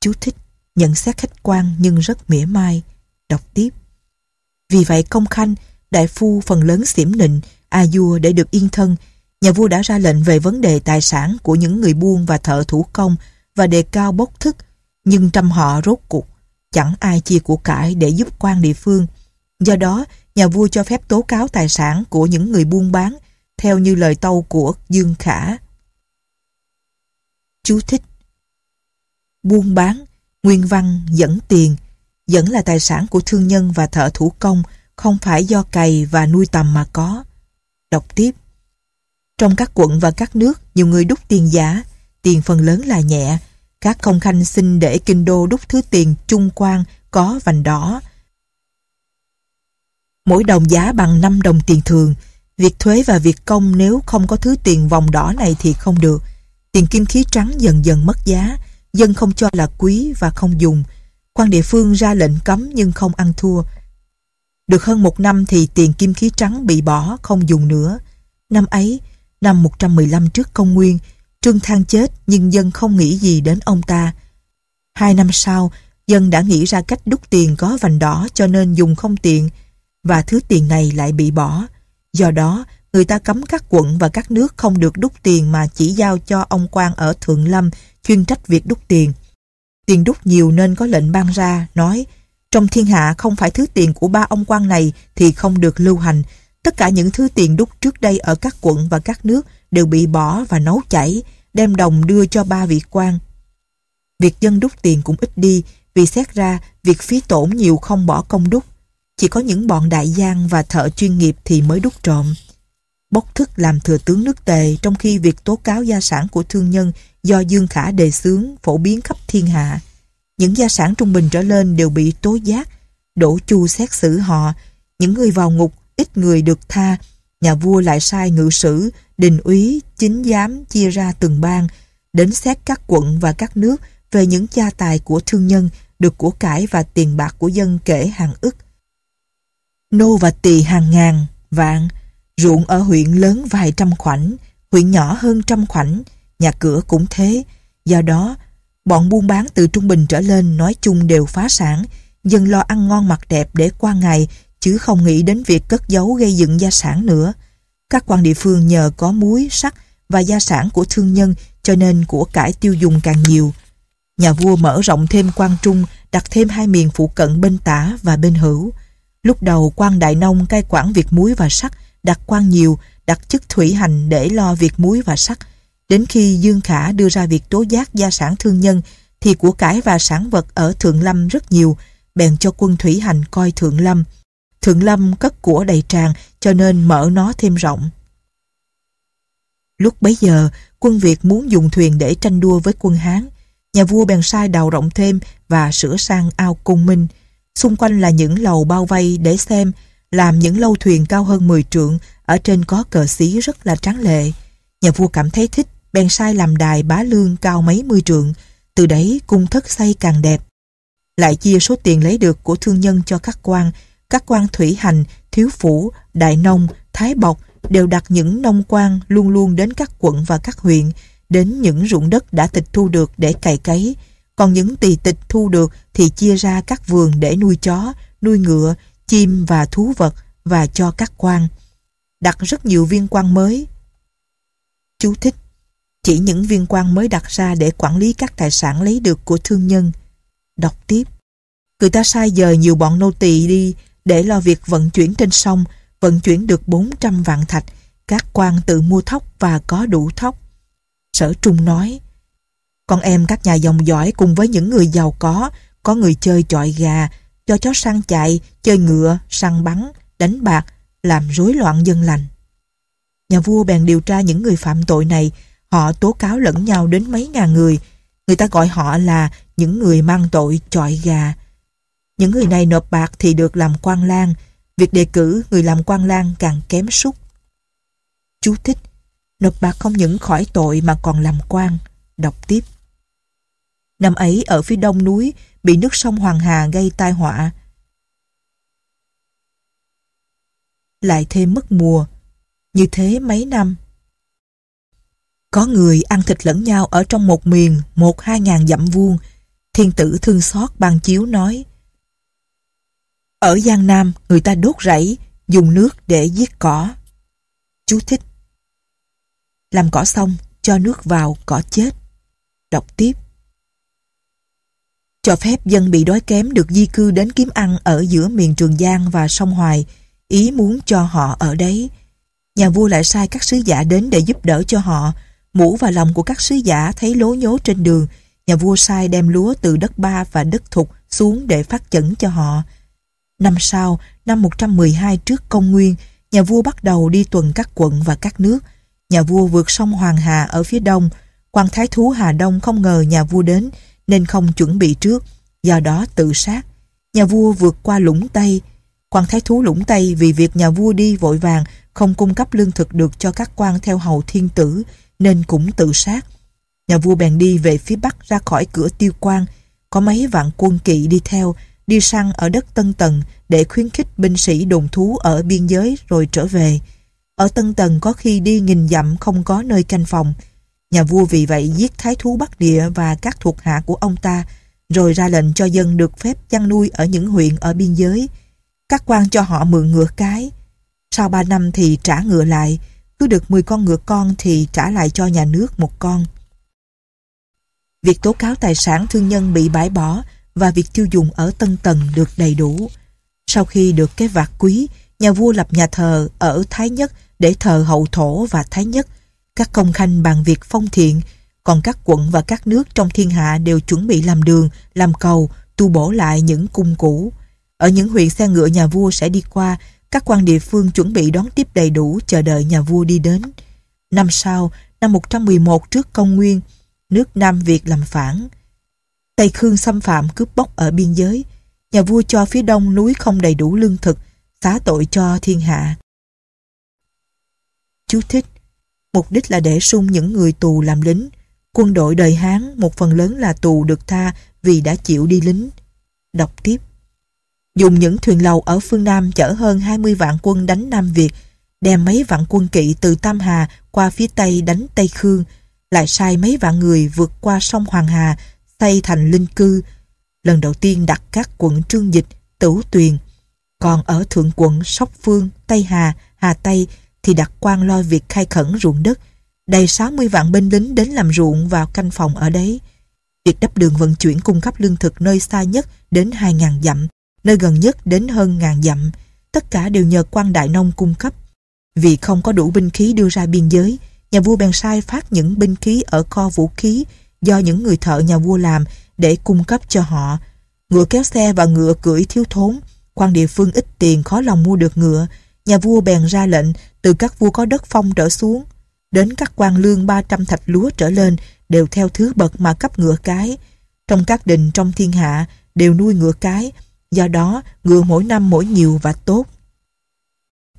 Chú thích, nhận xét khách quan nhưng rất mỉa mai. Đọc tiếp. Vì vậy công khanh, đại phu phần lớn xỉm nịnh, a à vua để được yên thân, nhà vua đã ra lệnh về vấn đề tài sản của những người buôn và thợ thủ công và đề cao bốc thức nhưng trong họ rốt cuộc chẳng ai chia của cải để giúp quan địa phương. Do đó, nhà vua cho phép tố cáo tài sản của những người buôn bán theo như lời tâu của Dương Khả. Chú thích Buôn bán, nguyên văn, dẫn tiền vẫn là tài sản của thương nhân và thợ thủ công không phải do cày và nuôi tầm mà có. Đọc tiếp Trong các quận và các nước, nhiều người đúc tiền giả, tiền phần lớn là nhẹ, các công khanh xin để kinh đô đúc thứ tiền trung quan có vành đỏ. Mỗi đồng giá bằng 5 đồng tiền thường. Việc thuế và việc công nếu không có thứ tiền vòng đỏ này thì không được. Tiền kim khí trắng dần dần mất giá, dân không cho là quý và không dùng. Quan địa phương ra lệnh cấm nhưng không ăn thua. Được hơn một năm thì tiền kim khí trắng bị bỏ, không dùng nữa. Năm ấy, năm 115 trước công nguyên, Trương Thang chết nhưng dân không nghĩ gì đến ông ta. Hai năm sau, dân đã nghĩ ra cách đúc tiền có vành đỏ cho nên dùng không tiền và thứ tiền này lại bị bỏ. Do đó, người ta cấm các quận và các nước không được đúc tiền mà chỉ giao cho ông quan ở Thượng Lâm chuyên trách việc đúc tiền. Tiền đúc nhiều nên có lệnh ban ra, nói trong thiên hạ không phải thứ tiền của ba ông quan này thì không được lưu hành. Tất cả những thứ tiền đúc trước đây ở các quận và các nước đều bị bỏ và nấu chảy, đem đồng đưa cho ba vị quan. Việc dân đúc tiền cũng ít đi, vì xét ra việc phí tổn nhiều không bỏ công đúc. Chỉ có những bọn đại gian và thợ chuyên nghiệp thì mới đúc trộm. Bốc thức làm thừa tướng nước tề trong khi việc tố cáo gia sản của thương nhân do Dương Khả đề xướng phổ biến khắp thiên hạ. Những gia sản trung bình trở lên đều bị tố giác, đổ chu xét xử họ. Những người vào ngục ít người được tha nhà vua lại sai ngự sử, đình úy, chính giám chia ra từng bang, đến xét các quận và các nước về những gia tài của thương nhân, được của cải và tiền bạc của dân kể hàng ức. Nô và tỳ hàng ngàn, vạn, ruộng ở huyện lớn vài trăm khoảnh, huyện nhỏ hơn trăm khoảnh, nhà cửa cũng thế. Do đó, bọn buôn bán từ trung bình trở lên nói chung đều phá sản, dân lo ăn ngon mặc đẹp để qua ngày chứ không nghĩ đến việc cất giấu gây dựng gia sản nữa. Các quan địa phương nhờ có muối, sắt và gia sản của thương nhân cho nên của cải tiêu dùng càng nhiều. Nhà vua mở rộng thêm quan trung, đặt thêm hai miền phụ cận bên tả và bên hữu. Lúc đầu quan đại nông cai quản việc muối và sắt, đặt quan nhiều, đặt chức thủy hành để lo việc muối và sắt. Đến khi Dương Khả đưa ra việc tố giác gia sản thương nhân thì của cải và sản vật ở Thượng Lâm rất nhiều, bèn cho quân thủy hành coi Thượng Lâm. Thượng Lâm cất của đầy tràn cho nên mở nó thêm rộng. Lúc bấy giờ, quân Việt muốn dùng thuyền để tranh đua với quân Hán. Nhà vua bèn sai đào rộng thêm và sửa sang ao cung minh. Xung quanh là những lầu bao vây để xem, làm những lâu thuyền cao hơn 10 trượng, ở trên có cờ xí rất là tráng lệ. Nhà vua cảm thấy thích, bèn sai làm đài bá lương cao mấy mươi trượng, từ đấy cung thất xây càng đẹp. Lại chia số tiền lấy được của thương nhân cho các quan, các quan thủy hành, thiếu phủ, đại nông, thái bọc đều đặt những nông quan luôn luôn đến các quận và các huyện, đến những ruộng đất đã tịch thu được để cày cấy. Còn những tỳ tịch thu được thì chia ra các vườn để nuôi chó, nuôi ngựa, chim và thú vật và cho các quan. Đặt rất nhiều viên quan mới. Chú thích Chỉ những viên quan mới đặt ra để quản lý các tài sản lấy được của thương nhân. Đọc tiếp Người ta sai giờ nhiều bọn nô tỳ đi để lo việc vận chuyển trên sông, vận chuyển được 400 vạn thạch, các quan tự mua thóc và có đủ thóc. Sở Trung nói, con em các nhà dòng giỏi cùng với những người giàu có, có người chơi chọi gà, cho chó săn chạy, chơi ngựa, săn bắn, đánh bạc, làm rối loạn dân lành. Nhà vua bèn điều tra những người phạm tội này, họ tố cáo lẫn nhau đến mấy ngàn người, người ta gọi họ là những người mang tội chọi gà, những người này nộp bạc thì được làm quan lang, việc đề cử người làm quan lang càng kém sút. Chú thích, nộp bạc không những khỏi tội mà còn làm quan. Đọc tiếp. Năm ấy ở phía đông núi bị nước sông Hoàng Hà gây tai họa. Lại thêm mất mùa, như thế mấy năm. Có người ăn thịt lẫn nhau ở trong một miền một hai ngàn dặm vuông. Thiên tử thương xót ban chiếu nói ở Giang Nam, người ta đốt rẫy, dùng nước để giết cỏ. Chú thích. Làm cỏ xong, cho nước vào, cỏ chết. Đọc tiếp. Cho phép dân bị đói kém được di cư đến kiếm ăn ở giữa miền Trường Giang và sông Hoài, ý muốn cho họ ở đấy. Nhà vua lại sai các sứ giả đến để giúp đỡ cho họ. Mũ và lòng của các sứ giả thấy lố nhố trên đường, nhà vua sai đem lúa từ đất ba và đất thục xuống để phát chẩn cho họ. Năm sau, năm 112 trước công nguyên, nhà vua bắt đầu đi tuần các quận và các nước. Nhà vua vượt sông Hoàng Hà ở phía đông. quan thái thú Hà Đông không ngờ nhà vua đến nên không chuẩn bị trước, do đó tự sát. Nhà vua vượt qua lũng Tây. quan thái thú lũng Tây vì việc nhà vua đi vội vàng không cung cấp lương thực được cho các quan theo hầu thiên tử nên cũng tự sát. Nhà vua bèn đi về phía bắc ra khỏi cửa tiêu quan, có mấy vạn quân kỵ đi theo, đi săn ở đất Tân Tần để khuyến khích binh sĩ đồn thú ở biên giới rồi trở về. Ở Tân Tần có khi đi nghìn dặm không có nơi canh phòng. Nhà vua vì vậy giết thái thú Bắc Địa và các thuộc hạ của ông ta, rồi ra lệnh cho dân được phép chăn nuôi ở những huyện ở biên giới. Các quan cho họ mượn ngựa cái. Sau ba năm thì trả ngựa lại, cứ được 10 con ngựa con thì trả lại cho nhà nước một con. Việc tố cáo tài sản thương nhân bị bãi bỏ và việc tiêu dùng ở Tân Tần được đầy đủ. Sau khi được cái vạt quý, nhà vua lập nhà thờ ở Thái Nhất để thờ hậu thổ và Thái Nhất. Các công khanh bàn việc phong thiện, còn các quận và các nước trong thiên hạ đều chuẩn bị làm đường, làm cầu, tu bổ lại những cung cũ. Ở những huyện xe ngựa nhà vua sẽ đi qua, các quan địa phương chuẩn bị đón tiếp đầy đủ chờ đợi nhà vua đi đến. Năm sau, năm 111 trước công nguyên, nước Nam Việt làm phản. Tây Khương xâm phạm cướp bóc ở biên giới. Nhà vua cho phía đông núi không đầy đủ lương thực, xá tội cho thiên hạ. Chú thích Mục đích là để sung những người tù làm lính. Quân đội đời Hán một phần lớn là tù được tha vì đã chịu đi lính. Đọc tiếp Dùng những thuyền lầu ở phương Nam chở hơn 20 vạn quân đánh Nam Việt, đem mấy vạn quân kỵ từ Tam Hà qua phía Tây đánh Tây Khương, lại sai mấy vạn người vượt qua sông Hoàng Hà Tây thành linh cư, lần đầu tiên đặt các quận Trương Dịch, Tửu Tuyền, còn ở thượng quận Sóc Phương, Tây Hà, Hà Tây thì đặt quan lo việc khai khẩn ruộng đất, đầy 60 vạn binh lính đến làm ruộng vào canh phòng ở đấy. Việc đắp đường vận chuyển cung cấp lương thực nơi xa nhất đến 2.000 dặm, nơi gần nhất đến hơn ngàn dặm, tất cả đều nhờ quan đại nông cung cấp. Vì không có đủ binh khí đưa ra biên giới, nhà vua bèn sai phát những binh khí ở kho vũ khí do những người thợ nhà vua làm để cung cấp cho họ. Ngựa kéo xe và ngựa cưỡi thiếu thốn, quan địa phương ít tiền khó lòng mua được ngựa. Nhà vua bèn ra lệnh từ các vua có đất phong trở xuống, đến các quan lương 300 thạch lúa trở lên đều theo thứ bậc mà cấp ngựa cái. Trong các đình trong thiên hạ đều nuôi ngựa cái, do đó ngựa mỗi năm mỗi nhiều và tốt.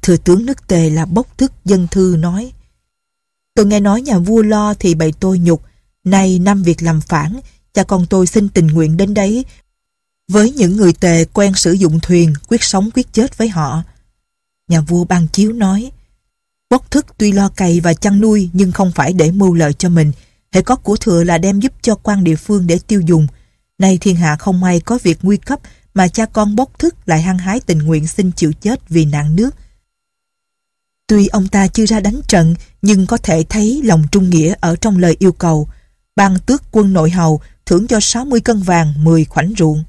Thừa tướng nước Tề là bốc thức dân thư nói Tôi nghe nói nhà vua lo thì bày tôi nhục Nay năm việc làm phản, cha con tôi xin tình nguyện đến đấy với những người tề quen sử dụng thuyền quyết sống quyết chết với họ. Nhà vua ban chiếu nói Quốc thức tuy lo cày và chăn nuôi nhưng không phải để mưu lợi cho mình. Hệ có của thừa là đem giúp cho quan địa phương để tiêu dùng. Nay thiên hạ không may có việc nguy cấp mà cha con bốc thức lại hăng hái tình nguyện xin chịu chết vì nạn nước. Tuy ông ta chưa ra đánh trận nhưng có thể thấy lòng trung nghĩa ở trong lời yêu cầu ban tước quân nội hầu thưởng cho 60 cân vàng 10 khoảnh ruộng.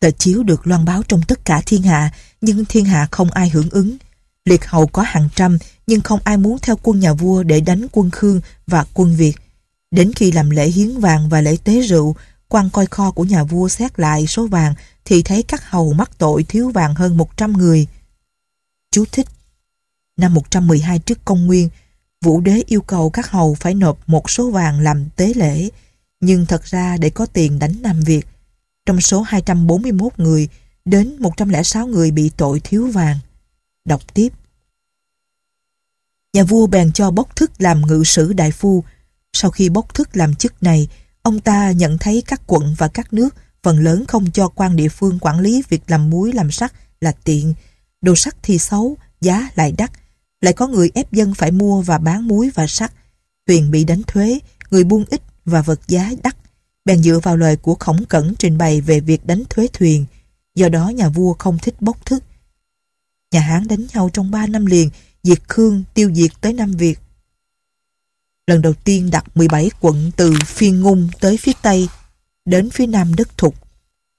Tờ chiếu được loan báo trong tất cả thiên hạ, nhưng thiên hạ không ai hưởng ứng. Liệt hầu có hàng trăm, nhưng không ai muốn theo quân nhà vua để đánh quân Khương và quân Việt. Đến khi làm lễ hiến vàng và lễ tế rượu, quan coi kho của nhà vua xét lại số vàng thì thấy các hầu mắc tội thiếu vàng hơn 100 người. Chú thích Năm 112 trước công nguyên, Vũ đế yêu cầu các hầu phải nộp một số vàng làm tế lễ, nhưng thật ra để có tiền đánh Nam Việt. Trong số 241 người, đến 106 người bị tội thiếu vàng. Đọc tiếp. Nhà vua bèn cho bốc thức làm ngự sử đại phu. Sau khi bốc thức làm chức này, ông ta nhận thấy các quận và các nước phần lớn không cho quan địa phương quản lý việc làm muối làm sắt là tiện. Đồ sắt thì xấu, giá lại đắt, lại có người ép dân phải mua và bán muối và sắt. Thuyền bị đánh thuế, người buôn ít và vật giá đắt. Bèn dựa vào lời của Khổng Cẩn trình bày về việc đánh thuế thuyền, do đó nhà vua không thích bốc thức. Nhà Hán đánh nhau trong ba năm liền, diệt Khương tiêu diệt tới năm Việt. Lần đầu tiên đặt 17 quận từ phiên ngung tới phía Tây, đến phía Nam đất Thục,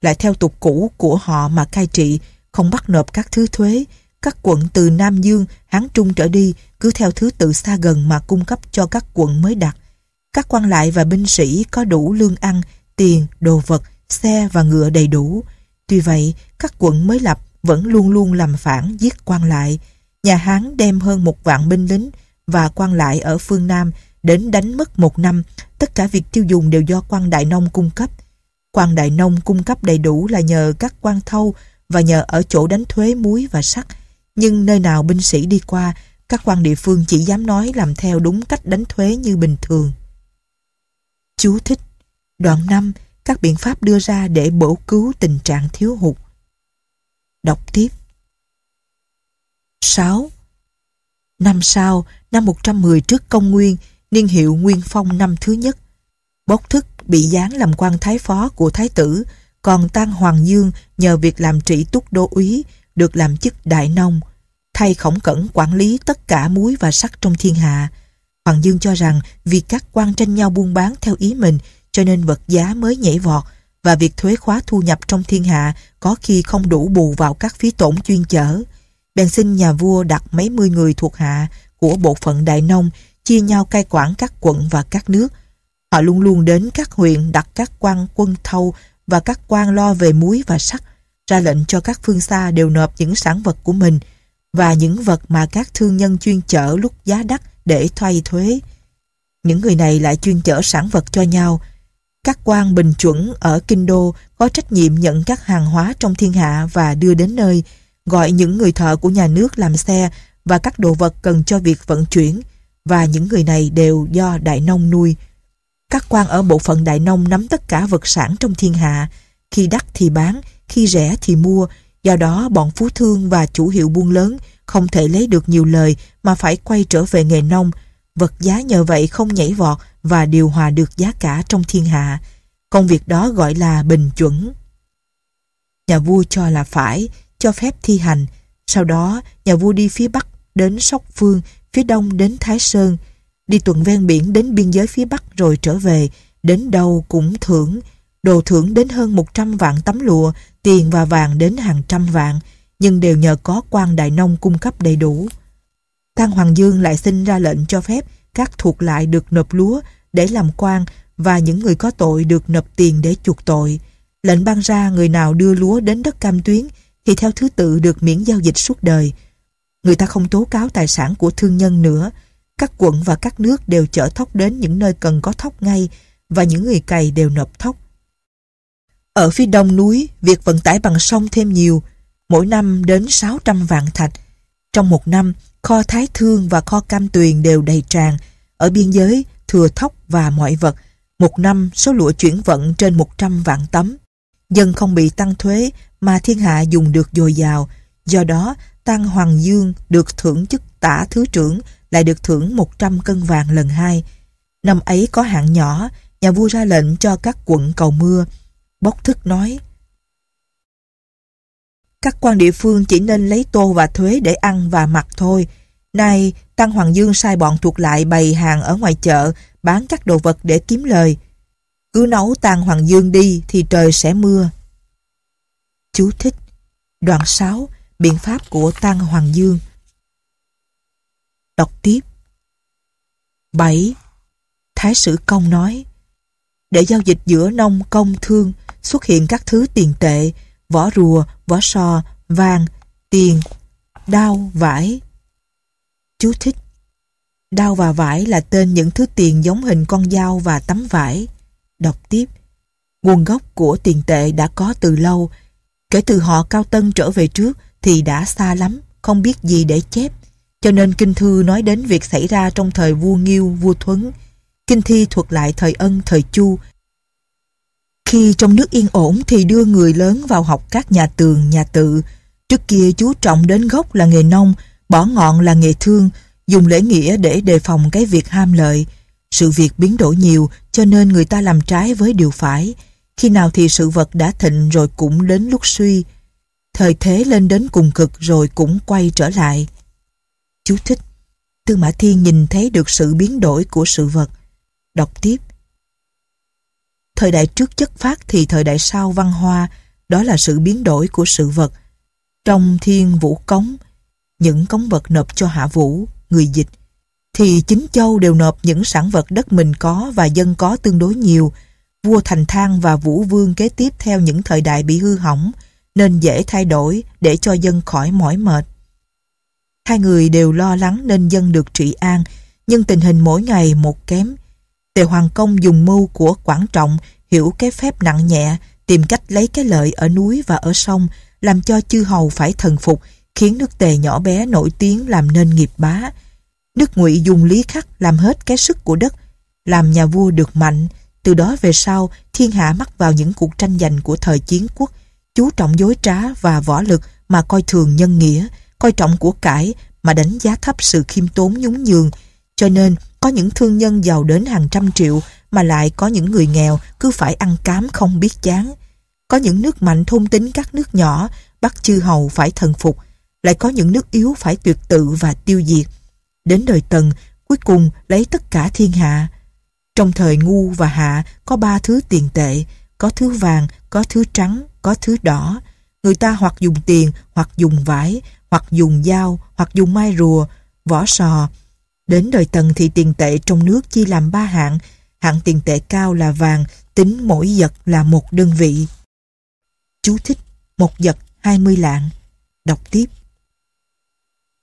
lại theo tục cũ của họ mà cai trị, không bắt nộp các thứ thuế, các quận từ Nam Dương, Hán Trung trở đi cứ theo thứ tự xa gần mà cung cấp cho các quận mới đặt. Các quan lại và binh sĩ có đủ lương ăn, tiền, đồ vật, xe và ngựa đầy đủ. Tuy vậy, các quận mới lập vẫn luôn luôn làm phản giết quan lại. Nhà Hán đem hơn một vạn binh lính và quan lại ở phương Nam đến đánh mất một năm. Tất cả việc tiêu dùng đều do quan Đại Nông cung cấp. quan Đại Nông cung cấp đầy đủ là nhờ các quan thâu và nhờ ở chỗ đánh thuế muối và sắt nhưng nơi nào binh sĩ đi qua, các quan địa phương chỉ dám nói làm theo đúng cách đánh thuế như bình thường. Chú thích Đoạn 5 Các biện pháp đưa ra để bổ cứu tình trạng thiếu hụt Đọc tiếp 6. Năm sau, năm 110 trước công nguyên, niên hiệu Nguyên Phong năm thứ nhất. Bốc thức bị giáng làm quan thái phó của thái tử, còn tăng Hoàng Dương nhờ việc làm trị túc đô úy được làm chức đại nông, thay khổng cẩn quản lý tất cả muối và sắt trong thiên hạ. Hoàng Dương cho rằng vì các quan tranh nhau buôn bán theo ý mình cho nên vật giá mới nhảy vọt và việc thuế khóa thu nhập trong thiên hạ có khi không đủ bù vào các phí tổn chuyên chở. Bèn xin nhà vua đặt mấy mươi người thuộc hạ của bộ phận đại nông chia nhau cai quản các quận và các nước. Họ luôn luôn đến các huyện đặt các quan quân thâu và các quan lo về muối và sắt ra lệnh cho các phương xa đều nộp những sản vật của mình và những vật mà các thương nhân chuyên chở lúc giá đắt để thoai thuế. Những người này lại chuyên chở sản vật cho nhau. Các quan bình chuẩn ở Kinh Đô có trách nhiệm nhận các hàng hóa trong thiên hạ và đưa đến nơi, gọi những người thợ của nhà nước làm xe và các đồ vật cần cho việc vận chuyển và những người này đều do đại nông nuôi. Các quan ở bộ phận đại nông nắm tất cả vật sản trong thiên hạ, khi đắt thì bán, khi rẻ thì mua, do đó bọn phú thương và chủ hiệu buôn lớn không thể lấy được nhiều lời mà phải quay trở về nghề nông. Vật giá nhờ vậy không nhảy vọt và điều hòa được giá cả trong thiên hạ. Công việc đó gọi là bình chuẩn. Nhà vua cho là phải, cho phép thi hành. Sau đó, nhà vua đi phía Bắc đến Sóc Phương, phía Đông đến Thái Sơn, đi tuần ven biển đến biên giới phía Bắc rồi trở về, đến đâu cũng thưởng, đồ thưởng đến hơn 100 vạn tấm lụa, tiền và vàng đến hàng trăm vạn, nhưng đều nhờ có quan đại nông cung cấp đầy đủ. Tăng Hoàng Dương lại xin ra lệnh cho phép các thuộc lại được nộp lúa để làm quan và những người có tội được nộp tiền để chuộc tội. Lệnh ban ra người nào đưa lúa đến đất cam tuyến thì theo thứ tự được miễn giao dịch suốt đời. Người ta không tố cáo tài sản của thương nhân nữa. Các quận và các nước đều chở thóc đến những nơi cần có thóc ngay và những người cày đều nộp thóc ở phía đông núi, việc vận tải bằng sông thêm nhiều, mỗi năm đến 600 vạn thạch. Trong một năm, kho Thái Thương và kho Cam Tuyền đều đầy tràn, ở biên giới thừa thóc và mọi vật. Một năm, số lụa chuyển vận trên 100 vạn tấm. Dân không bị tăng thuế mà thiên hạ dùng được dồi dào, do đó Tăng Hoàng Dương được thưởng chức tả thứ trưởng lại được thưởng 100 cân vàng lần hai. Năm ấy có hạn nhỏ, nhà vua ra lệnh cho các quận cầu mưa, bốc thức nói các quan địa phương chỉ nên lấy tô và thuế để ăn và mặc thôi. Nay, Tăng Hoàng Dương sai bọn thuộc lại bày hàng ở ngoài chợ, bán các đồ vật để kiếm lời. Cứ nấu Tăng Hoàng Dương đi thì trời sẽ mưa. Chú thích Đoạn 6 Biện pháp của Tăng Hoàng Dương Đọc tiếp 7. Thái sử công nói Để giao dịch giữa nông công thương, xuất hiện các thứ tiền tệ, vỏ rùa, vỏ sò, vàng, tiền, đao, vải. Chú thích Đao và vải là tên những thứ tiền giống hình con dao và tấm vải. Đọc tiếp Nguồn gốc của tiền tệ đã có từ lâu. Kể từ họ Cao Tân trở về trước thì đã xa lắm, không biết gì để chép. Cho nên Kinh Thư nói đến việc xảy ra trong thời vua Nghiêu, vua Thuấn. Kinh Thi thuật lại thời ân, thời Chu khi trong nước yên ổn thì đưa người lớn vào học các nhà tường, nhà tự. Trước kia chú trọng đến gốc là nghề nông, bỏ ngọn là nghề thương, dùng lễ nghĩa để đề phòng cái việc ham lợi. Sự việc biến đổi nhiều cho nên người ta làm trái với điều phải. Khi nào thì sự vật đã thịnh rồi cũng đến lúc suy. Thời thế lên đến cùng cực rồi cũng quay trở lại. Chú thích. Tư Mã Thiên nhìn thấy được sự biến đổi của sự vật. Đọc tiếp. Thời đại trước chất phát thì thời đại sau văn hoa, đó là sự biến đổi của sự vật. Trong thiên vũ cống, những cống vật nộp cho hạ vũ, người dịch, thì chính châu đều nộp những sản vật đất mình có và dân có tương đối nhiều. Vua Thành Thang và Vũ Vương kế tiếp theo những thời đại bị hư hỏng, nên dễ thay đổi để cho dân khỏi mỏi mệt. Hai người đều lo lắng nên dân được trị an, nhưng tình hình mỗi ngày một kém. Tề Hoàng Công dùng mưu của Quảng Trọng hiểu cái phép nặng nhẹ, tìm cách lấy cái lợi ở núi và ở sông, làm cho chư hầu phải thần phục, khiến nước Tề nhỏ bé nổi tiếng làm nên nghiệp bá. Nước Ngụy dùng lý khắc làm hết cái sức của đất, làm nhà vua được mạnh. Từ đó về sau, thiên hạ mắc vào những cuộc tranh giành của thời chiến quốc, chú trọng dối trá và võ lực mà coi thường nhân nghĩa, coi trọng của cải mà đánh giá thấp sự khiêm tốn nhún nhường. Cho nên, có những thương nhân giàu đến hàng trăm triệu mà lại có những người nghèo cứ phải ăn cám không biết chán. Có những nước mạnh thôn tính các nước nhỏ, bắt chư hầu phải thần phục, lại có những nước yếu phải tuyệt tự và tiêu diệt. Đến đời Tần, cuối cùng lấy tất cả thiên hạ. Trong thời ngu và hạ có ba thứ tiền tệ, có thứ vàng, có thứ trắng, có thứ đỏ. Người ta hoặc dùng tiền, hoặc dùng vải, hoặc dùng dao, hoặc dùng mai rùa, vỏ sò, Đến đời Tần thì tiền tệ trong nước chia làm ba hạng. Hạng tiền tệ cao là vàng, tính mỗi giật là một đơn vị. Chú thích, một giật 20 lạng. Đọc tiếp.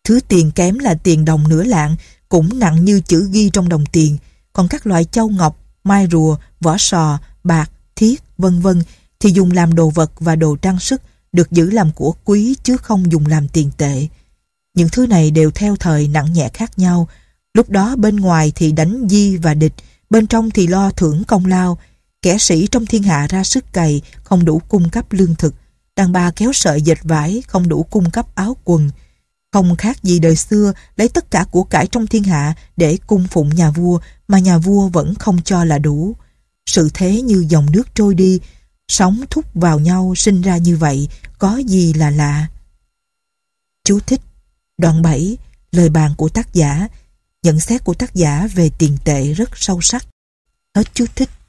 Thứ tiền kém là tiền đồng nửa lạng, cũng nặng như chữ ghi trong đồng tiền. Còn các loại châu ngọc, mai rùa, vỏ sò, bạc, thiết, vân vân thì dùng làm đồ vật và đồ trang sức được giữ làm của quý chứ không dùng làm tiền tệ. Những thứ này đều theo thời nặng nhẹ khác nhau, Lúc đó bên ngoài thì đánh di và địch, bên trong thì lo thưởng công lao. Kẻ sĩ trong thiên hạ ra sức cày, không đủ cung cấp lương thực. Đàn bà kéo sợi dệt vải, không đủ cung cấp áo quần. Không khác gì đời xưa, lấy tất cả của cải trong thiên hạ để cung phụng nhà vua mà nhà vua vẫn không cho là đủ. Sự thế như dòng nước trôi đi, sóng thúc vào nhau sinh ra như vậy, có gì là lạ. Chú thích Đoạn 7 Lời bàn của tác giả Nhận xét của tác giả về tiền tệ rất sâu sắc. Hết chú thích.